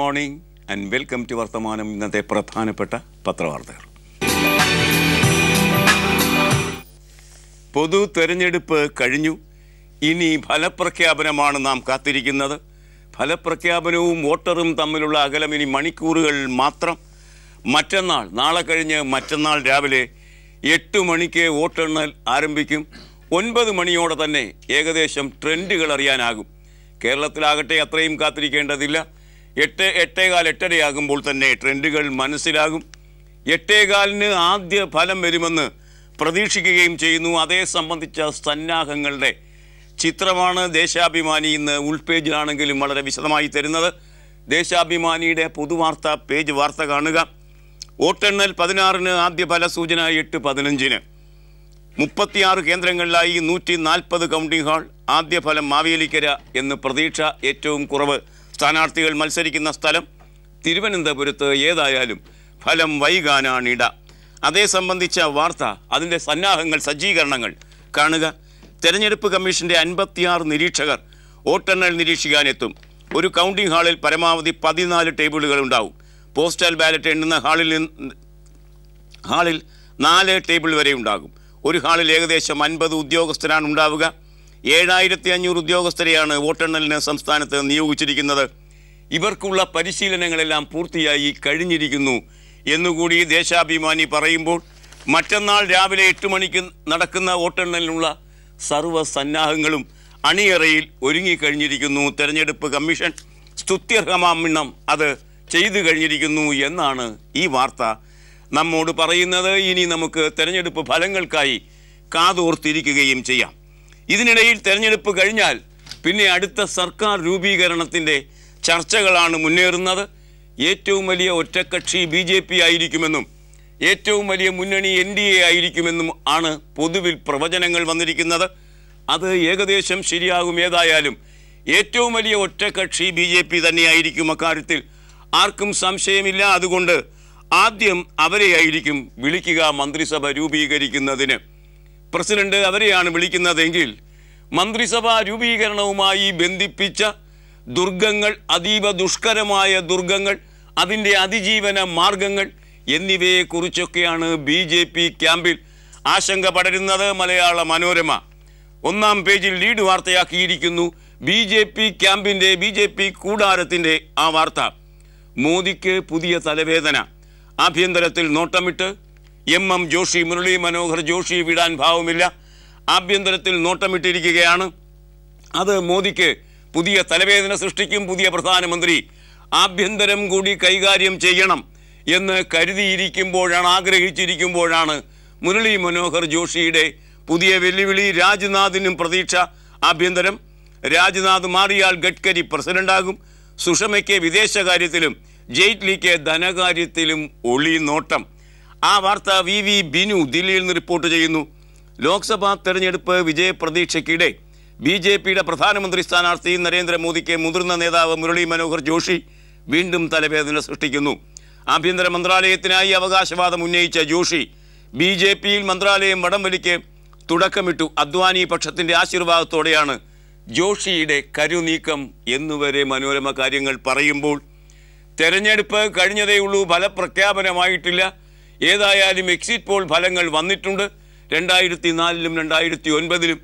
morning and welcome to വർത്തമാനം ഇന്നത്തെ പ്രധാനപ്പെട്ട പത്രവാർത്തകൾ പൊതു തെരഞ്ഞെടുപ്പ് കഴിഞ്ഞു ഇനി ഫലപ്രഖ്യാപനമാണ് നാം കാത്തിരിക്കുന്നത് ഫലപ്രഖ്യാപനവും വോട്ടറും തമ്മിലുള്ള അകലം ഇനി മണിക്കൂറുകൾ മാത്രം മറ്റന്നാൾ നാളെ കഴിഞ്ഞ് മറ്റന്നാൾ രാവിലെ എട്ട് മണിക്ക് വോട്ടെണ്ണൽ ആരംഭിക്കും ഒൻപത് മണിയോടെ തന്നെ ഏകദേശം ട്രെൻഡുകൾ അറിയാനാകും കേരളത്തിലാകട്ടെ അത്രയും കാത്തിരിക്കേണ്ടതില്ല എട്ട് എട്ടേകാൽ എട്ടരയാകുമ്പോൾ തന്നെ ട്രെൻഡുകൾ മനസ്സിലാകും എട്ടേകാലിന് ആദ്യ ഫലം വരുമെന്ന് പ്രതീക്ഷിക്കുകയും ചെയ്യുന്നു അതേ സംബന്ധിച്ച സന്നാഹങ്ങളുടെ ചിത്രമാണ് ദേശാഭിമാനി ഇന്ന് ഉൾപേജിലാണെങ്കിലും വളരെ വിശദമായി തരുന്നത് ദേശാഭിമാനിയുടെ പൊതുവാർത്ത പേജ് വാർത്ത കാണുക വോട്ടെണ്ണൽ പതിനാറിന് ആദ്യ ഫലസൂചന എട്ട് പതിനഞ്ചിന് മുപ്പത്തിയാറ് കേന്ദ്രങ്ങളിലായി നൂറ്റി നാൽപ്പത് കൗണ്ടിംഗ് ഹാൾ ആദ്യ ഫലം മാവേലിക്കര എന്ന് പ്രതീക്ഷ ഏറ്റവും കുറവ് സ്ഥാനാർത്ഥികൾ മത്സരിക്കുന്ന സ്ഥലം തിരുവനന്തപുരത്ത് ഏതായാലും ഫലം വൈകാനാണിട അതേ സംബന്ധിച്ച വാർത്ത അതിൻ്റെ സന്നാഹങ്ങൾ സജ്ജീകരണങ്ങൾ കാണുക തെരഞ്ഞെടുപ്പ് കമ്മീഷൻ്റെ അൻപത്തിയാറ് നിരീക്ഷകർ വോട്ടെണ്ണൽ നിരീക്ഷിക്കാനെത്തും ഒരു കൗണ്ടിംഗ് ഹാളിൽ പരമാവധി പതിനാല് ടേബിളുകൾ ഉണ്ടാവും പോസ്റ്റൽ ബാലറ്റ് എണ്ണുന്ന ഹാളിൽ ഹാളിൽ നാല് ടേബിൾ വരെ ഉണ്ടാകും ഒരു ഹാളിൽ ഏകദേശം അൻപത് ഉദ്യോഗസ്ഥരാണ് ഉണ്ടാവുക ഏഴായിരത്തി അഞ്ഞൂറ് ഉദ്യോഗസ്ഥരെയാണ് വോട്ടെണ്ണലിന് സംസ്ഥാനത്ത് നിയോഗിച്ചിരിക്കുന്നത് ഇവർക്കുള്ള പരിശീലനങ്ങളെല്ലാം പൂർത്തിയായി കഴിഞ്ഞിരിക്കുന്നു എന്നുകൂടി ദേശാഭിമാനി പറയുമ്പോൾ മറ്റന്നാൾ രാവിലെ എട്ട് മണിക്ക് നടക്കുന്ന വോട്ടെണ്ണലിനുള്ള സർവ്വസന്നാഹങ്ങളും അണിയറയിൽ ഒരുങ്ങിക്കഴിഞ്ഞിരിക്കുന്നു തെരഞ്ഞെടുപ്പ് കമ്മീഷൻ സ്തുത്യർഹമാമിണ്ണം അത് ചെയ്തു കഴിഞ്ഞിരിക്കുന്നു എന്നാണ് ഈ വാർത്ത നമ്മോട് പറയുന്നത് ഇനി നമുക്ക് തെരഞ്ഞെടുപ്പ് ഫലങ്ങൾക്കായി കാതോർത്തിരിക്കുകയും ചെയ്യാം ഇതിനിടയിൽ തെരഞ്ഞെടുപ്പ് കഴിഞ്ഞാൽ പിന്നെ അടുത്ത സർക്കാർ രൂപീകരണത്തിൻ്റെ ചർച്ചകളാണ് മുന്നേറുന്നത് ഏറ്റവും വലിയ ഒറ്റക്കക്ഷി ബി ജെ പി ആയിരിക്കുമെന്നും ഏറ്റവും വലിയ മുന്നണി എൻ ഡി എ ആയിരിക്കുമെന്നും ആണ് പൊതുവിൽ പ്രവചനങ്ങൾ വന്നിരിക്കുന്നത് അത് ഏകദേശം ശരിയാകും ഏതായാലും ഏറ്റവും വലിയ ഒറ്റക്കക്ഷി ബി ജെ പി തന്നെയായിരിക്കും അക്കാര്യത്തിൽ ആർക്കും സംശയമില്ല അതുകൊണ്ട് ആദ്യം അവരെയായിരിക്കും വിളിക്കുക മന്ത്രിസഭ രൂപീകരിക്കുന്നതിന് പ്രസിഡന്റ് അവരെയാണ് വിളിക്കുന്നതെങ്കിൽ മന്ത്രിസഭാ രൂപീകരണവുമായി ബന്ധിപ്പിച്ച ദുർഗങ്ങൾ അതീവ ദുഷ്കരമായ ദുർഗങ്ങൾ അതിൻ്റെ അതിജീവന മാർഗങ്ങൾ എന്നിവയെക്കുറിച്ചൊക്കെയാണ് ബി ജെ പി ക്യാമ്പിൽ ആശങ്ക പടരുന്നത് മലയാള മനോരമ ഒന്നാം പേജിൽ ലീഡ് വാർത്തയാക്കിയിരിക്കുന്നു ബി ജെ പി ക്യാമ്പിൻ്റെ ബി ജെ പി കൂടാരത്തിൻ്റെ ആ വാർത്ത മോദിക്ക് പുതിയ തലവേദന ആഭ്യന്തരത്തിൽ നോട്ടമിട്ട് എം എം ജോഷി മുരളി മനോഹർ ജോഷി വിടാൻ ഭാവമില്ല ആഭ്യന്തരത്തിൽ നോട്ടമിട്ടിരിക്കുകയാണ് അത് മോദിക്ക് പുതിയ തലവേദന സൃഷ്ടിക്കും പുതിയ പ്രധാനമന്ത്രി ആഭ്യന്തരം കൂടി കൈകാര്യം ചെയ്യണം എന്ന് കരുതിയിരിക്കുമ്പോഴാണ് ആഗ്രഹിച്ചിരിക്കുമ്പോഴാണ് മുരളി മനോഹർ ജോഷിയുടെ പുതിയ വെല്ലുവിളി രാജ്നാഥിനും പ്രതീക്ഷ ആഭ്യന്തരം രാജ്നാഥ് മാറിയാൽ ഗഡ്കരി പ്രസിഡന്റാകും സുഷമയ്ക്ക് വിദേശകാര്യത്തിലും ജെയ്റ്റ്ലിക്ക് ധനകാര്യത്തിലും ഒളി നോട്ടം ആ വാർത്ത വി വി ബിനു ദില്ലിയിൽ നിന്ന് റിപ്പോർട്ട് ചെയ്യുന്നു ലോക്സഭാ തെരഞ്ഞെടുപ്പ് വിജയപ്രതീക്ഷയ്ക്കിടെ ബി ജെ പിയുടെ പ്രധാനമന്ത്രി സ്ഥാനാർത്ഥി നരേന്ദ്രമോദിക്ക് മുതിർന്ന നേതാവ് മുരളി മനോഹർ ജോഷി വീണ്ടും തലവേദന സൃഷ്ടിക്കുന്നു ആഭ്യന്തര മന്ത്രാലയത്തിനായി അവകാശവാദം ഉന്നയിച്ച ജോഷി ബി ജെ പിയിൽ മന്ത്രാലയം വലിക്ക് തുടക്കമിട്ടു അദ്വാനി പക്ഷത്തിന്റെ ആശീർവാദത്തോടെയാണ് ജോഷിയുടെ കരുനീക്കം എന്നുവരെ മനോരമ കാര്യങ്ങൾ പറയുമ്പോൾ തെരഞ്ഞെടുപ്പ് കഴിഞ്ഞതേയുള്ളൂ ഫലപ്രഖ്യാപനമായിട്ടില്ല ഏതായാലും എക്സിറ്റ് പോൾ ഫലങ്ങൾ വന്നിട്ടുണ്ട് രണ്ടായിരത്തി നാലിലും രണ്ടായിരത്തി ഒൻപതിലും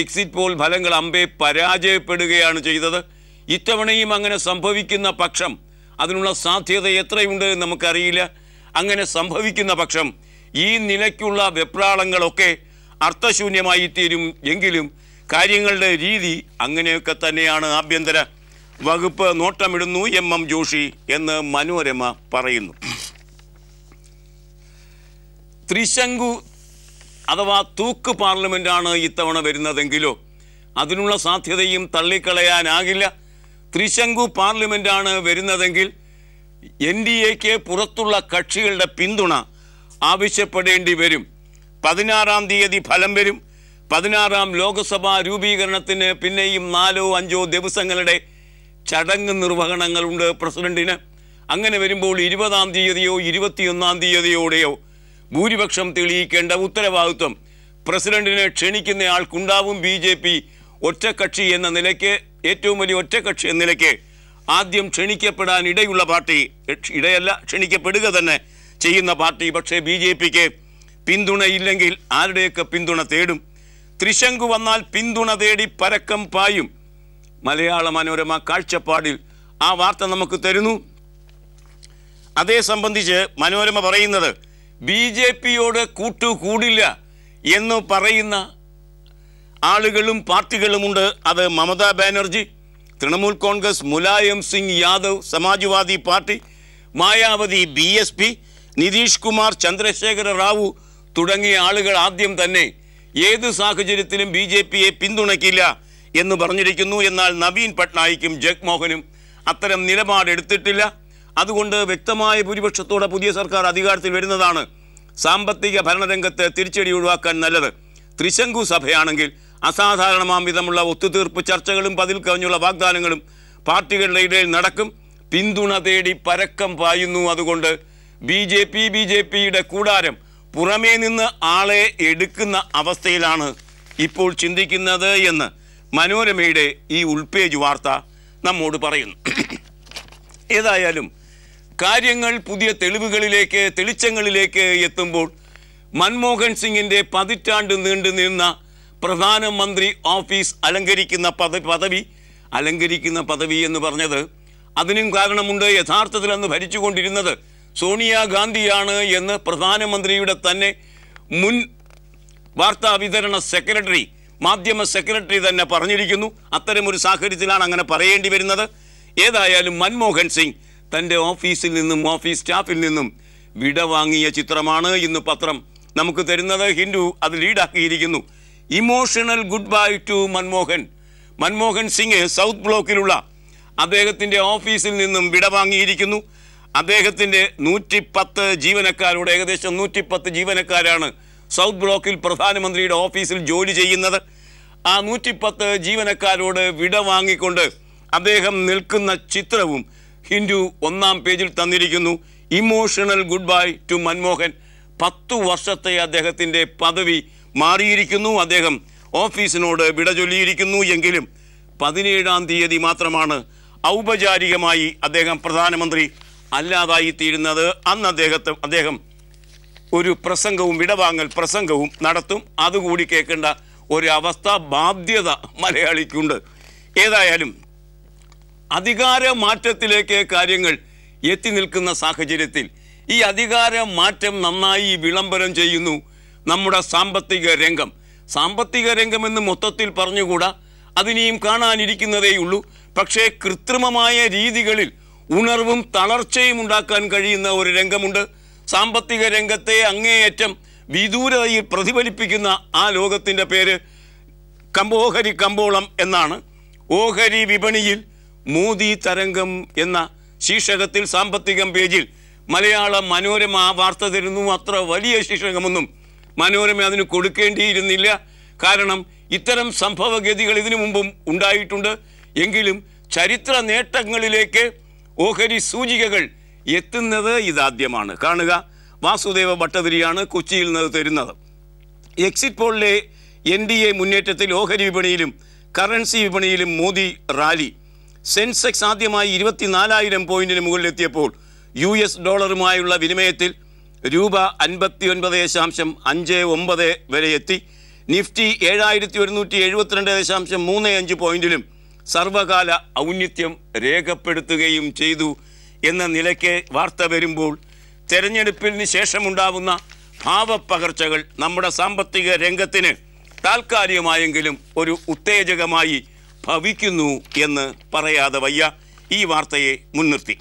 എക്സിറ്റ് പോൾ ഫലങ്ങൾ അമ്പെ പരാജയപ്പെടുകയാണ് ചെയ്തത് ഇത്തവണയും അങ്ങനെ സംഭവിക്കുന്ന പക്ഷം അതിനുള്ള സാധ്യത എത്രയുണ്ട് എന്ന് നമുക്കറിയില്ല അങ്ങനെ സംഭവിക്കുന്ന പക്ഷം ഈ നിലയ്ക്കുള്ള വെപ്രാളങ്ങളൊക്കെ അർത്ഥശൂന്യമായി തീരും എങ്കിലും കാര്യങ്ങളുടെ രീതി അങ്ങനെയൊക്കെ തന്നെയാണ് ആഭ്യന്തര വകുപ്പ് നോട്ടമിടുന്നു എം എം ജോഷി എന്ന് മനോരമ പറയുന്നു ത്രിശങ്കു അഥവാ തൂക്ക് പാർലമെൻറ്റാണ് ഇത്തവണ വരുന്നതെങ്കിലോ അതിനുള്ള സാധ്യതയും തള്ളിക്കളയാനാകില്ല ത്രിശങ്കു പാർലമെൻറ്റാണ് വരുന്നതെങ്കിൽ എൻ ഡി എക്ക് പുറത്തുള്ള കക്ഷികളുടെ പിന്തുണ ആവശ്യപ്പെടേണ്ടി വരും പതിനാറാം തീയതി ഫലം വരും പതിനാറാം ലോക്സഭാ രൂപീകരണത്തിന് പിന്നെയും നാലോ അഞ്ചോ ദിവസങ്ങളുടെ ചടങ്ങ് നിർവഹണങ്ങളുണ്ട് പ്രസിഡന്റിന് അങ്ങനെ വരുമ്പോൾ ഇരുപതാം തീയതിയോ ഇരുപത്തിയൊന്നാം തീയതിയോടെയോ ഭൂരിപക്ഷം തെളിയിക്കേണ്ട ഉത്തരവാദിത്വം പ്രസിഡന്റിനെ ക്ഷണിക്കുന്ന ആൾക്കുണ്ടാവും ബി ജെ പി ഒറ്റക്കക്ഷി എന്ന നിലയ്ക്ക് ഏറ്റവും വലിയ ഒറ്റക്കക്ഷി എന്ന നിലയ്ക്ക് ആദ്യം ക്ഷണിക്കപ്പെടാൻ ഇടയുള്ള പാർട്ടി ഇടയല്ല ക്ഷണിക്കപ്പെടുക തന്നെ ചെയ്യുന്ന പാർട്ടി പക്ഷേ ബി ജെ പിക്ക് പിന്തുണയില്ലെങ്കിൽ ആരുടെയൊക്കെ പിന്തുണ തേടും ത്രിശങ്കു വന്നാൽ പിന്തുണ തേടി പരക്കം പായും മലയാള മനോരമ കാഴ്ചപ്പാടിൽ ആ വാർത്ത നമുക്ക് തരുന്നു അതേ സംബന്ധിച്ച് മനോരമ പറയുന്നത് ബി ജെ പിയോട് കൂട്ടുകൂടില്ല എന്ന് പറയുന്ന ആളുകളും പാർട്ടികളുമുണ്ട് അത് Mamata Banerjee Trinamool Congress Mulayam Singh Yadav Samajwadi party Mayawati B S P Nitish Kumar Chandrashekhara Rao തുടങ്ങിയ ആളുകൾ ആദ്യം തന്നെ ഏത് സാഹചര്യത്തിലും ബി ജെ പിയെ പിന്തുണയ്ക്കില്ല എന്ന് പറഞ്ഞിരിക്കുന്നു എന്നാൽ നവീൻ പട്നായിക്കും ജഗ്മോഹനും അത്തരം നിലപാടെടുത്തിട്ടില്ല അതുകൊണ്ട് വ്യക്തമായ ഭൂരിപക്ഷത്തോടെ പുതിയ സർക്കാർ അധികാരത്തിൽ വരുന്നതാണ് സാമ്പത്തിക ഭരണരംഗത്ത് തിരിച്ചടി ഒഴിവാക്കാൻ നല്ലത് ത്രിശങ്കു സഭയാണെങ്കിൽ അസാധാരണമാം വിധമുള്ള ഒത്തുതീർപ്പ് ചർച്ചകളും പതിൽ കവിഞ്ഞുള്ള വാഗ്ദാനങ്ങളും പാർട്ടികളുടെ ഇടയിൽ നടക്കും പിന്തുണ തേടി പരക്കം പായുന്നു അതുകൊണ്ട് B J P B J പിയുടെ കൂടാരം പുറമേ നിന്ന് ആളെ എടുക്കുന്ന അവസ്ഥയിലാണ് ഇപ്പോൾ ചിന്തിക്കുന്നത് എന്ന് മനോരമയുടെ ഈ ഉൾപേജ് വാർത്ത നമ്മോട് പറയുന്നു ഏതായാലും കാര്യങ്ങൾ പുതിയ തെളിവുകളിലേക്ക് തെളിച്ചങ്ങളിലേക്ക് എത്തുമ്പോൾ മൻമോഹൻ സിംഗിൻ്റെ പതിറ്റാണ്ട് നീണ്ടു നിന്ന പ്രധാനമന്ത്രി ഓഫീസ് അലങ്കരിക്കുന്ന പദ പദവി അലങ്കരിക്കുന്ന പദവി എന്ന് പറഞ്ഞത് അതിനും കാരണമുണ്ട് യഥാർത്ഥത്തിൽ അന്ന് ഭരിച്ചുകൊണ്ടിരുന്നത് സോണിയാഗാന്ധിയാണ് എന്ന് പ്രധാനമന്ത്രിയുടെ തന്നെ മുൻ വാർത്താ വിതരണ സെക്രട്ടറി മാധ്യമ സെക്രട്ടറി തന്നെ പറഞ്ഞിരിക്കുന്നു അത്തരമൊരു സാഹചര്യത്തിലാണ് അങ്ങനെ പറയേണ്ടി വരുന്നത് ഏതായാലും മൻമോഹൻ സിംഗ് തൻ്റെ ഓഫീസിൽ നിന്നും ഓഫീസ് സ്റ്റാഫിൽ നിന്നും വിട വാങ്ങിയ ചിത്രമാണ് ഇന്ന് പത്രം നമുക്ക് തരുന്നത് ഹിന്ദു അത് ലീഡാക്കിയിരിക്കുന്നു emotional goodbye to Manmohan Manmohan Singh south ബ്ലോക്കിലുള്ള അദ്ദേഹത്തിൻ്റെ ഓഫീസിൽ നിന്നും വിട വാങ്ങിയിരിക്കുന്നു അദ്ദേഹത്തിൻ്റെ നൂറ്റിപ്പത്ത് ജീവനക്കാരോട് ഏകദേശം നൂറ്റിപ്പത്ത് ജീവനക്കാരാണ് സൗത്ത് ബ്ലോക്കിൽ പ്രധാനമന്ത്രിയുടെ ഓഫീസിൽ ജോലി ചെയ്യുന്നത് ആ നൂറ്റിപ്പത്ത് ജീവനക്കാരോട് വിട വാങ്ങിക്കൊണ്ട് അദ്ദേഹം നിൽക്കുന്ന ചിത്രവും ഹിന്ദു ഒന്നാം പേജിൽ തന്നിരിക്കുന്നു emotional goodbye to Manmohan പത്തു വർഷത്തെ അദ്ദേഹത്തിൻ്റെ പദവി മാറിയിരിക്കുന്നു അദ്ദേഹം ഓഫീസിനോട് വിട ചൊല്ലിയിരിക്കുന്നു എങ്കിലും പതിനേഴാം തീയതി മാത്രമാണ് ഔപചാരികമായി അദ്ദേഹം പ്രധാനമന്ത്രി അല്ലാതായി തീരുന്നത് അന്ന് അദ്ദേഹത്തെ അദ്ദേഹം ഒരു പ്രസംഗവും വിടവാങ്ങൽ പ്രസംഗവും നടത്തും അതുകൂടി കേൾക്കേണ്ട ഒരു അവസ്ഥ ബാധ്യത മലയാളിക്കുണ്ട് ഏതായാലും അധികാര മാറ്റത്തിലേക്ക് കാര്യങ്ങൾ എത്തി നിൽക്കുന്ന സാഹചര്യത്തിൽ ഈ അധികാര മാറ്റം നന്നായി വിളംബരം ചെയ്യുന്നു നമ്മുടെ സാമ്പത്തിക രംഗം സാമ്പത്തിക രംഗമെന്ന് മൊത്തത്തിൽ പറഞ്ഞുകൂടാ അതിനെയും കാണാനിരിക്കുന്നതേയുള്ളൂ പക്ഷേ കൃത്രിമമായ രീതികളിൽ ഉണർവും തളർച്ചയും ഉണ്ടാക്കാൻ കഴിയുന്ന ഒരു രംഗമുണ്ട് സാമ്പത്തിക രംഗത്തെ അങ്ങേയറ്റം വിദൂരതയിൽ പ്രതിഫലിപ്പിക്കുന്ന ആ ലോകത്തിൻ്റെ പേര് കമ്പോഹരി കമ്പോളം എന്നാണ് ഓഹരി വിപണിയിൽ മോദി തരംഗം എന്ന ശീർഷകത്തിൽ സാമ്പത്തികം പേജിൽ മലയാള മനോരമ വാർത്ത തരുന്നു അത്ര വലിയ ശീർഷകമൊന്നും മനോരമ അതിന് കൊടുക്കേണ്ടിയിരുന്നില്ല കാരണം ഇത്തരം സംഭവഗതികൾ ഇതിനു മുമ്പും ഉണ്ടായിട്ടുണ്ട് എങ്കിലും ചരിത്ര നേട്ടങ്ങളിലേക്ക് ഓഹരി സൂചികകൾ എത്തുന്നത് ഇതാദ്യമാണ് കാണുക വാസുദേവ ഭട്ടതിരിയാണ് കൊച്ചിയിൽ നിന്ന് തരുന്നത് എക്സിറ്റ് പോളിലെ എൻ ഡി എ മുന്നേറ്റത്തിൽ ഓഹരി വിപണിയിലും കറൻസി വിപണിയിലും മോദി റാലി സെൻസെക്സ് ആദ്യമായി ഇരുപത്തിനാലായിരം പോയിന്റിന് മുകളിലെത്തിയപ്പോൾ യു എസ് ഡോളറുമായുള്ള വിനിമയത്തിൽ രൂപ അൻപത്തി ഒൻപത് ദശാംശം അഞ്ച് ഒമ്പത് വരെ എത്തി നിഫ്റ്റി ഏഴായിരത്തി ഒരുന്നൂറ്റി എഴുപത്തിരണ്ട് ദശാംശം മൂന്ന് അഞ്ച് പോയിന്റിലും സർവകാല ഔന്നിത്യം രേഖപ്പെടുത്തുകയും ചെയ്തു എന്ന നിലയ്ക്ക് വാർത്ത വരുമ്പോൾ തെരഞ്ഞെടുപ്പിന് ശേഷമുണ്ടാവുന്ന ഭാവപ്പകർച്ചകൾ നമ്മുടെ സാമ്പത്തിക രംഗത്തിന് താൽക്കാലികമായെങ്കിലും ഒരു ഉത്തേജകമായി ഭവിക്കുന്നു എന്ന് പറയാതെ വയ്യ ഈ വാർത്തയെ മുൻനിർത്തി